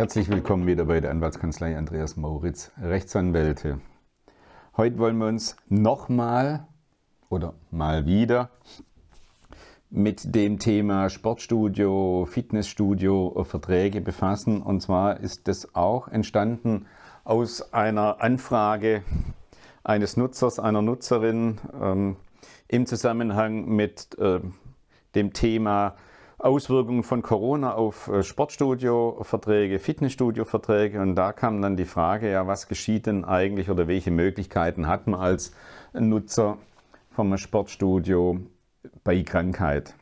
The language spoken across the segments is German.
Herzlich willkommen wieder bei der Anwaltskanzlei Andreas Mauritz, Rechtsanwälte. Heute wollen wir uns nochmal oder mal wieder mit dem Thema Sportstudio, Fitnessstudio, äh, Verträge befassen. Und zwar ist das auch entstanden aus einer Anfrage eines Nutzers, einer Nutzerin ähm, im Zusammenhang mit äh, dem Thema Auswirkungen von Corona auf äh, Sportstudioverträge, Fitnessstudioverträge. Und da kam dann die Frage, ja, was geschieht denn eigentlich oder welche Möglichkeiten hat man als Nutzer vom Sportstudio bei Krankheit?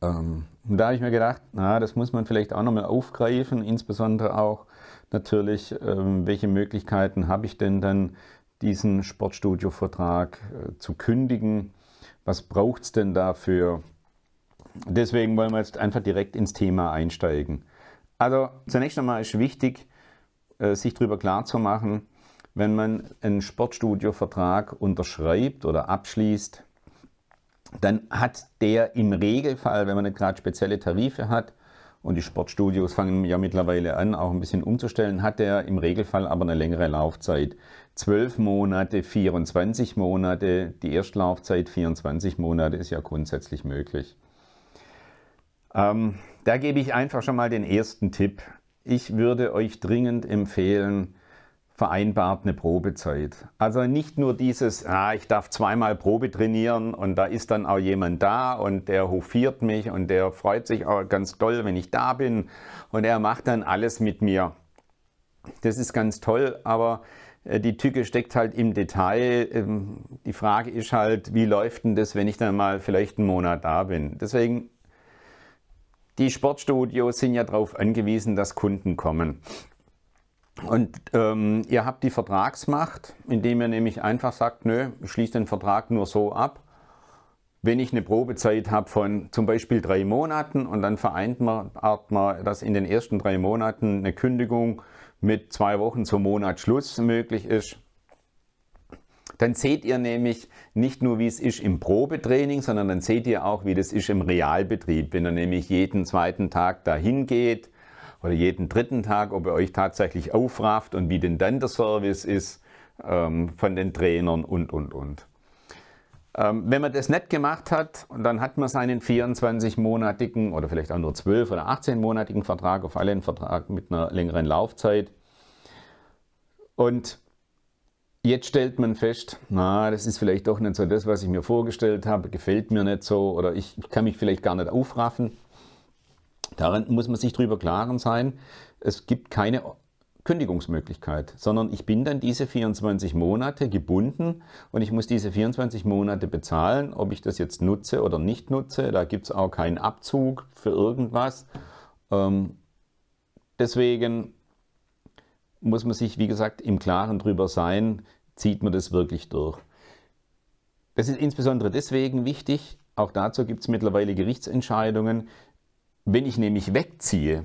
Ähm, da habe ich mir gedacht, na, das muss man vielleicht auch nochmal aufgreifen, insbesondere auch natürlich, ähm, welche Möglichkeiten habe ich denn dann, diesen Sportstudio-Vertrag äh, zu kündigen? Was braucht es denn dafür? deswegen wollen wir jetzt einfach direkt ins Thema einsteigen. Also zunächst einmal ist wichtig, äh, sich darüber klar zu machen, wenn man einen Sportstudio-Vertrag unterschreibt oder abschließt, dann hat der im Regelfall, wenn man nicht gerade spezielle Tarife hat, und die Sportstudios fangen ja mittlerweile an, auch ein bisschen umzustellen, hat der im Regelfall aber eine längere Laufzeit. 12 Monate, 24 Monate, die Erstlaufzeit 24 Monate ist ja grundsätzlich möglich. Ähm, da gebe ich einfach schon mal den ersten Tipp. Ich würde euch dringend empfehlen, vereinbart eine Probezeit. Also nicht nur dieses, ah, ich darf zweimal Probe trainieren und da ist dann auch jemand da und der hofiert mich und der freut sich auch ganz toll, wenn ich da bin und er macht dann alles mit mir. Das ist ganz toll, aber äh, die Tücke steckt halt im Detail. Ähm, die Frage ist halt, wie läuft denn das, wenn ich dann mal vielleicht einen Monat da bin? Deswegen die Sportstudios sind ja darauf angewiesen, dass Kunden kommen. Und ähm, ihr habt die Vertragsmacht, indem ihr nämlich einfach sagt, nö, schließt den Vertrag nur so ab, wenn ich eine Probezeit habe von zum Beispiel drei Monaten und dann vereint man, man, dass in den ersten drei Monaten eine Kündigung mit zwei Wochen zum Monatsschluss möglich ist, dann seht ihr nämlich nicht nur, wie es ist im Probetraining, sondern dann seht ihr auch, wie das ist im Realbetrieb. Wenn ihr nämlich jeden zweiten Tag dahin geht oder jeden dritten Tag, ob ihr euch tatsächlich aufrafft und wie denn dann der Service ist ähm, von den Trainern und, und, und. Ähm, wenn man das nicht gemacht hat, dann hat man seinen 24-monatigen oder vielleicht auch nur 12- oder 18-monatigen Vertrag, auf alle einen Vertrag mit einer längeren Laufzeit. Und Jetzt stellt man fest, na, das ist vielleicht doch nicht so das, was ich mir vorgestellt habe, gefällt mir nicht so oder ich kann mich vielleicht gar nicht aufraffen. Daran muss man sich drüber klaren sein, es gibt keine Kündigungsmöglichkeit, sondern ich bin dann diese 24 Monate gebunden und ich muss diese 24 Monate bezahlen, ob ich das jetzt nutze oder nicht nutze. Da gibt es auch keinen Abzug für irgendwas. Ähm, deswegen muss man sich, wie gesagt, im Klaren darüber sein, zieht man das wirklich durch. Das ist insbesondere deswegen wichtig, auch dazu gibt es mittlerweile Gerichtsentscheidungen, wenn ich nämlich wegziehe,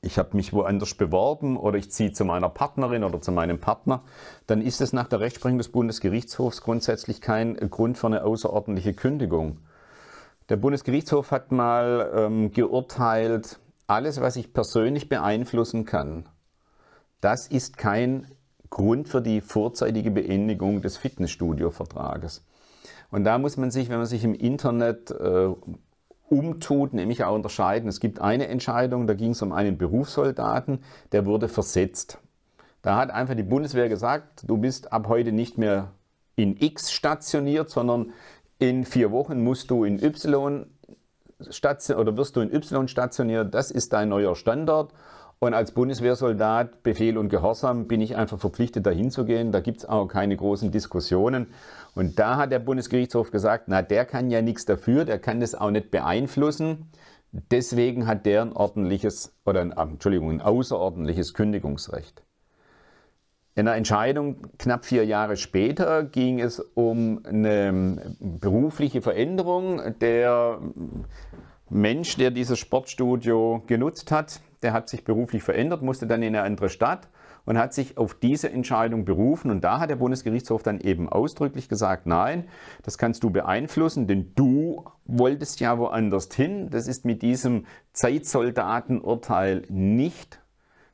ich habe mich woanders beworben oder ich ziehe zu meiner Partnerin oder zu meinem Partner, dann ist es nach der Rechtsprechung des Bundesgerichtshofs grundsätzlich kein Grund für eine außerordentliche Kündigung. Der Bundesgerichtshof hat mal ähm, geurteilt, alles, was ich persönlich beeinflussen kann, das ist kein Grund für die vorzeitige Beendigung des Fitnessstudio-Vertrages. Und da muss man sich, wenn man sich im Internet äh, umtut, nämlich auch unterscheiden. Es gibt eine Entscheidung, da ging es um einen Berufssoldaten, der wurde versetzt. Da hat einfach die Bundeswehr gesagt, du bist ab heute nicht mehr in X stationiert, sondern in vier Wochen musst du in Y stationiert oder wirst du in Y stationiert. Das ist dein neuer Standort. Und als Bundeswehrsoldat, Befehl und Gehorsam, bin ich einfach verpflichtet, dahin zu gehen. Da gibt es auch keine großen Diskussionen. Und da hat der Bundesgerichtshof gesagt, na, der kann ja nichts dafür, der kann das auch nicht beeinflussen. Deswegen hat der ein ordentliches, oder ein, ah, Entschuldigung, ein außerordentliches Kündigungsrecht. In der Entscheidung knapp vier Jahre später ging es um eine berufliche Veränderung. Der Mensch, der dieses Sportstudio genutzt hat, der hat sich beruflich verändert, musste dann in eine andere Stadt und hat sich auf diese Entscheidung berufen. Und da hat der Bundesgerichtshof dann eben ausdrücklich gesagt, nein, das kannst du beeinflussen, denn du wolltest ja woanders hin. Das ist mit diesem Zeitsoldatenurteil nicht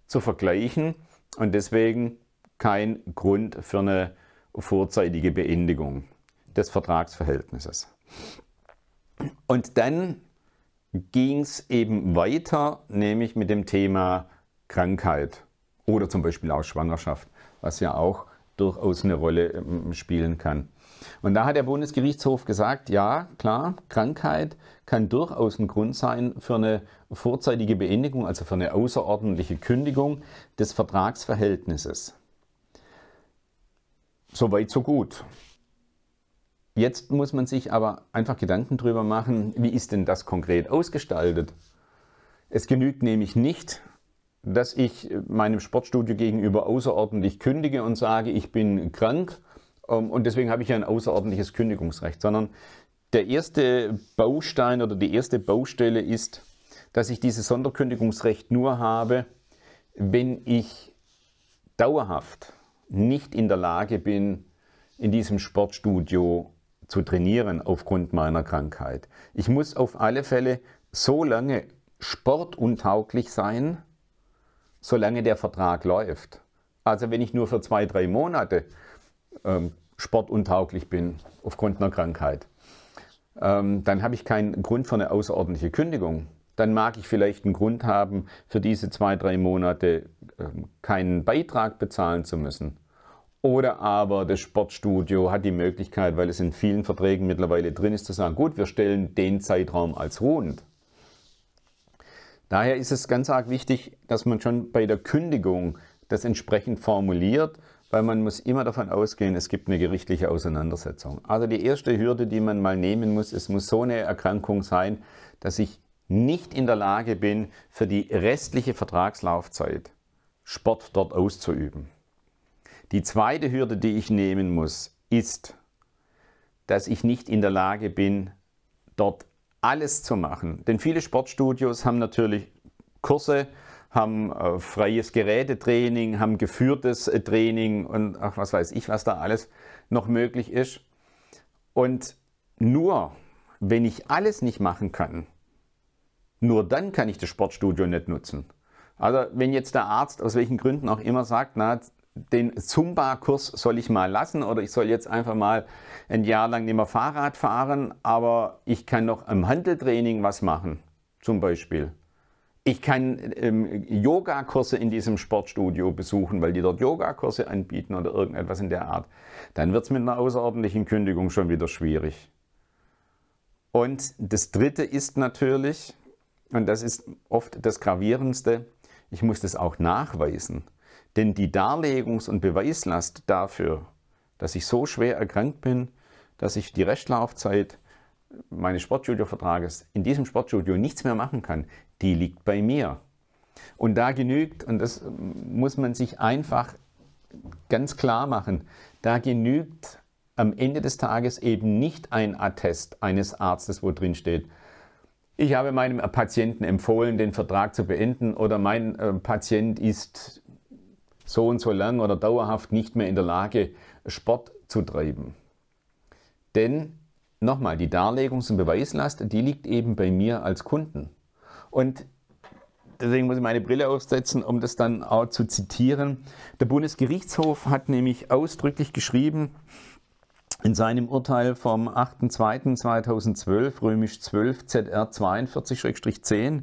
zu vergleichen und deswegen kein Grund für eine vorzeitige Beendigung des Vertragsverhältnisses. Und dann ging es eben weiter, nämlich mit dem Thema Krankheit oder zum Beispiel auch Schwangerschaft, was ja auch durchaus eine Rolle ähm, spielen kann. Und da hat der Bundesgerichtshof gesagt, ja, klar, Krankheit kann durchaus ein Grund sein für eine vorzeitige Beendigung, also für eine außerordentliche Kündigung des Vertragsverhältnisses. Soweit, so gut. Jetzt muss man sich aber einfach Gedanken darüber machen, wie ist denn das konkret ausgestaltet? Es genügt nämlich nicht, dass ich meinem Sportstudio gegenüber außerordentlich kündige und sage, ich bin krank ähm, und deswegen habe ich ein außerordentliches Kündigungsrecht, sondern der erste Baustein oder die erste Baustelle ist, dass ich dieses Sonderkündigungsrecht nur habe, wenn ich dauerhaft nicht in der Lage bin, in diesem Sportstudio zu trainieren aufgrund meiner Krankheit. Ich muss auf alle Fälle so lange sportuntauglich sein, solange der Vertrag läuft. Also wenn ich nur für zwei, drei Monate ähm, sportuntauglich bin aufgrund einer Krankheit, ähm, dann habe ich keinen Grund für eine außerordentliche Kündigung. Dann mag ich vielleicht einen Grund haben, für diese zwei, drei Monate ähm, keinen Beitrag bezahlen zu müssen. Oder aber das Sportstudio hat die Möglichkeit, weil es in vielen Verträgen mittlerweile drin ist, zu sagen, gut, wir stellen den Zeitraum als ruhend. Daher ist es ganz arg wichtig, dass man schon bei der Kündigung das entsprechend formuliert, weil man muss immer davon ausgehen, es gibt eine gerichtliche Auseinandersetzung. Also die erste Hürde, die man mal nehmen muss, es muss so eine Erkrankung sein, dass ich nicht in der Lage bin, für die restliche Vertragslaufzeit Sport dort auszuüben. Die zweite Hürde, die ich nehmen muss, ist, dass ich nicht in der Lage bin, dort alles zu machen. Denn viele Sportstudios haben natürlich Kurse, haben äh, freies Gerätetraining, haben geführtes äh, Training und ach, was weiß ich, was da alles noch möglich ist. Und nur, wenn ich alles nicht machen kann, nur dann kann ich das Sportstudio nicht nutzen. Also wenn jetzt der Arzt aus welchen Gründen auch immer sagt, na, den Zumba-Kurs soll ich mal lassen oder ich soll jetzt einfach mal ein Jahr lang nicht mehr Fahrrad fahren, aber ich kann noch im Handeltraining was machen, zum Beispiel. Ich kann ähm, Yogakurse in diesem Sportstudio besuchen, weil die dort Yogakurse anbieten oder irgendetwas in der Art. Dann wird es mit einer außerordentlichen Kündigung schon wieder schwierig. Und das Dritte ist natürlich, und das ist oft das Gravierendste, ich muss das auch nachweisen. Denn die Darlegungs- und Beweislast dafür, dass ich so schwer erkrankt bin, dass ich die Restlaufzeit meines Sportstudio-Vertrages in diesem Sportstudio nichts mehr machen kann, die liegt bei mir. Und da genügt, und das muss man sich einfach ganz klar machen, da genügt am Ende des Tages eben nicht ein Attest eines Arztes, wo drin steht, ich habe meinem Patienten empfohlen, den Vertrag zu beenden oder mein äh, Patient ist so und so lang oder dauerhaft nicht mehr in der Lage, Sport zu treiben. Denn nochmal, die Darlegungs- und Beweislast, die liegt eben bei mir als Kunden. Und deswegen muss ich meine Brille aufsetzen, um das dann auch zu zitieren. Der Bundesgerichtshof hat nämlich ausdrücklich geschrieben, in seinem Urteil vom 8.2.2012, römisch 12 ZR 42-10,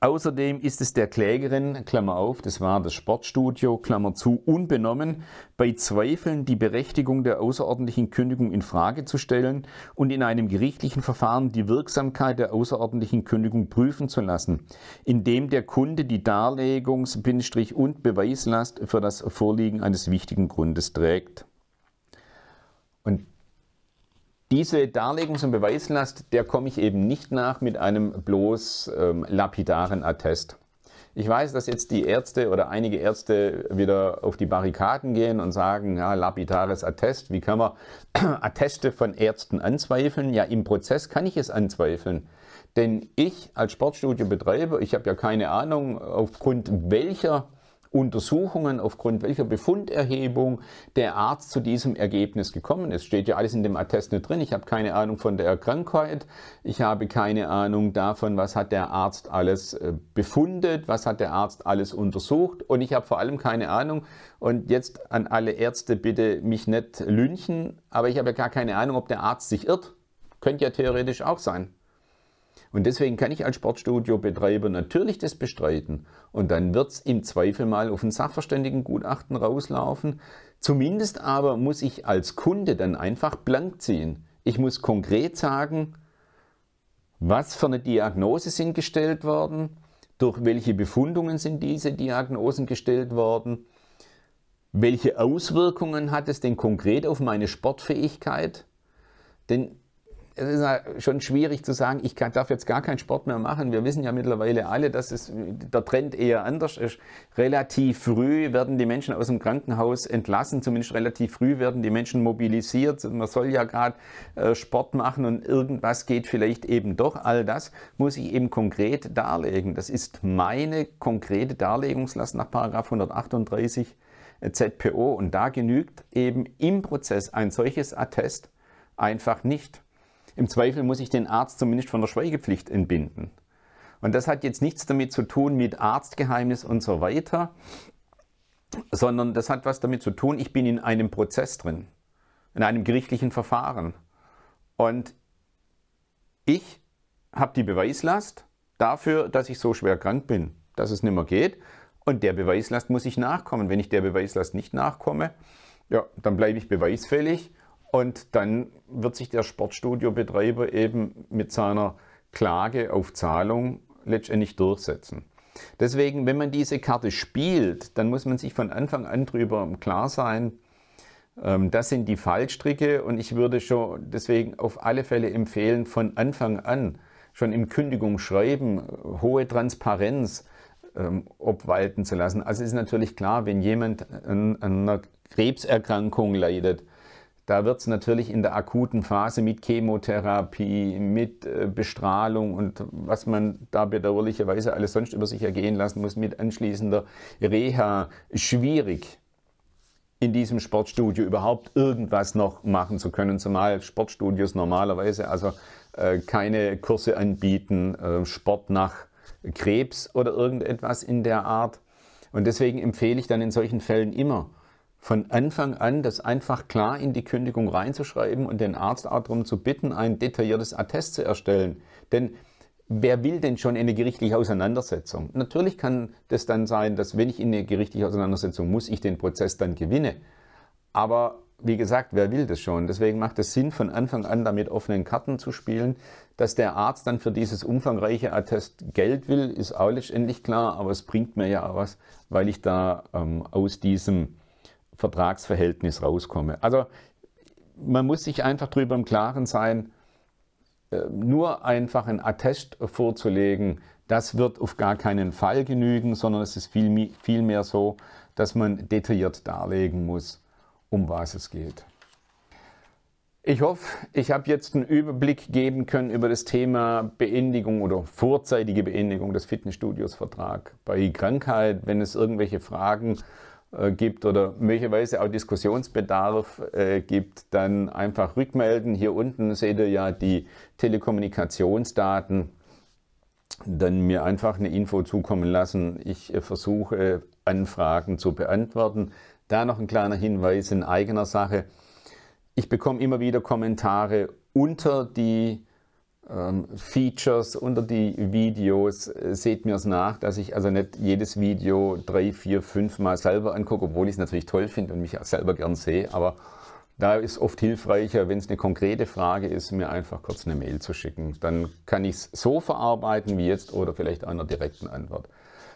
Außerdem ist es der Klägerin, Klammer auf, das war das Sportstudio, Klammer zu, unbenommen, bei Zweifeln die Berechtigung der außerordentlichen Kündigung in Frage zu stellen und in einem gerichtlichen Verfahren die Wirksamkeit der außerordentlichen Kündigung prüfen zu lassen, indem der Kunde die Darlegungs- und Beweislast für das Vorliegen eines wichtigen Grundes trägt. Und diese Darlegungs- und Beweislast, der komme ich eben nicht nach mit einem bloß ähm, lapidaren Attest. Ich weiß, dass jetzt die Ärzte oder einige Ärzte wieder auf die Barrikaden gehen und sagen, ja, lapidares Attest, wie kann man Atteste von Ärzten anzweifeln? Ja, im Prozess kann ich es anzweifeln. Denn ich als Sportstudiobetreiber, ich habe ja keine Ahnung, aufgrund welcher Untersuchungen, aufgrund welcher Befunderhebung der Arzt zu diesem Ergebnis gekommen ist. Steht ja alles in dem Attest nicht drin. Ich habe keine Ahnung von der Erkrankheit. Ich habe keine Ahnung davon, was hat der Arzt alles äh, befundet, was hat der Arzt alles untersucht. Und ich habe vor allem keine Ahnung. Und jetzt an alle Ärzte bitte mich nicht lynchen, aber ich habe ja gar keine Ahnung, ob der Arzt sich irrt. Könnte ja theoretisch auch sein. Und deswegen kann ich als Sportstudiobetreiber natürlich das bestreiten. Und dann wird es im Zweifel mal auf ein Sachverständigengutachten rauslaufen. Zumindest aber muss ich als Kunde dann einfach blank ziehen. Ich muss konkret sagen, was für eine Diagnose sind gestellt worden, durch welche Befundungen sind diese Diagnosen gestellt worden, welche Auswirkungen hat es denn konkret auf meine Sportfähigkeit? Denn es ist halt schon schwierig zu sagen, ich kann, darf jetzt gar keinen Sport mehr machen. Wir wissen ja mittlerweile alle, dass es, der Trend eher anders ist. Relativ früh werden die Menschen aus dem Krankenhaus entlassen, zumindest relativ früh werden die Menschen mobilisiert. Man soll ja gerade äh, Sport machen und irgendwas geht vielleicht eben doch. All das muss ich eben konkret darlegen. Das ist meine konkrete Darlegungslast nach 138 ZPO und da genügt eben im Prozess ein solches Attest einfach nicht. Im Zweifel muss ich den Arzt zumindest von der Schweigepflicht entbinden. Und das hat jetzt nichts damit zu tun mit Arztgeheimnis und so weiter, sondern das hat was damit zu tun, ich bin in einem Prozess drin, in einem gerichtlichen Verfahren. Und ich habe die Beweislast dafür, dass ich so schwer krank bin, dass es nicht mehr geht. Und der Beweislast muss ich nachkommen. Wenn ich der Beweislast nicht nachkomme, ja, dann bleibe ich beweisfällig und dann wird sich der Sportstudiobetreiber eben mit seiner Klage auf Zahlung letztendlich durchsetzen. Deswegen, wenn man diese Karte spielt, dann muss man sich von Anfang an darüber klar sein, ähm, das sind die Fallstricke und ich würde schon deswegen auf alle Fälle empfehlen, von Anfang an schon im Kündigungsschreiben äh, hohe Transparenz ähm, obwalten zu lassen. Also ist natürlich klar, wenn jemand an einer Krebserkrankung leidet, da wird es natürlich in der akuten Phase mit Chemotherapie, mit äh, Bestrahlung und was man da bedauerlicherweise alles sonst über sich ergehen lassen muss, mit anschließender Reha schwierig in diesem Sportstudio überhaupt irgendwas noch machen zu können, zumal Sportstudios normalerweise also äh, keine Kurse anbieten, äh, Sport nach Krebs oder irgendetwas in der Art. Und deswegen empfehle ich dann in solchen Fällen immer, von Anfang an das einfach klar in die Kündigung reinzuschreiben und den Arzt auch darum zu bitten, ein detailliertes Attest zu erstellen. Denn wer will denn schon eine gerichtliche Auseinandersetzung? Natürlich kann das dann sein, dass wenn ich in eine gerichtliche Auseinandersetzung muss, ich den Prozess dann gewinne. Aber wie gesagt, wer will das schon? Deswegen macht es Sinn, von Anfang an damit offenen Karten zu spielen. Dass der Arzt dann für dieses umfangreiche Attest Geld will, ist auch letztendlich klar, aber es bringt mir ja auch was, weil ich da ähm, aus diesem Vertragsverhältnis rauskomme. Also man muss sich einfach darüber im Klaren sein, äh, nur einfach ein Attest vorzulegen, das wird auf gar keinen Fall genügen, sondern es ist vielmehr viel, so, dass man detailliert darlegen muss, um was es geht. Ich hoffe, ich habe jetzt einen Überblick geben können über das Thema Beendigung oder vorzeitige Beendigung des fitnessstudios vertrags bei Krankheit. Wenn es irgendwelche Fragen gibt, äh, gibt oder möglicherweise auch Diskussionsbedarf äh, gibt, dann einfach rückmelden. Hier unten seht ihr ja die Telekommunikationsdaten. Dann mir einfach eine Info zukommen lassen. Ich äh, versuche Anfragen zu beantworten. Da noch ein kleiner Hinweis in eigener Sache. Ich bekomme immer wieder Kommentare unter die ähm, Features unter die Videos. Äh, seht mir es nach, dass ich also nicht jedes Video drei, vier, fünf Mal selber angucke, obwohl ich es natürlich toll finde und mich auch selber gern sehe. Aber da ist oft hilfreicher, wenn es eine konkrete Frage ist, mir einfach kurz eine Mail zu schicken. Dann kann ich es so verarbeiten wie jetzt oder vielleicht einer direkten Antwort.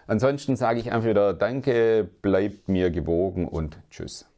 Ansonsten sage ich einfach wieder Danke, bleibt mir gewogen und Tschüss.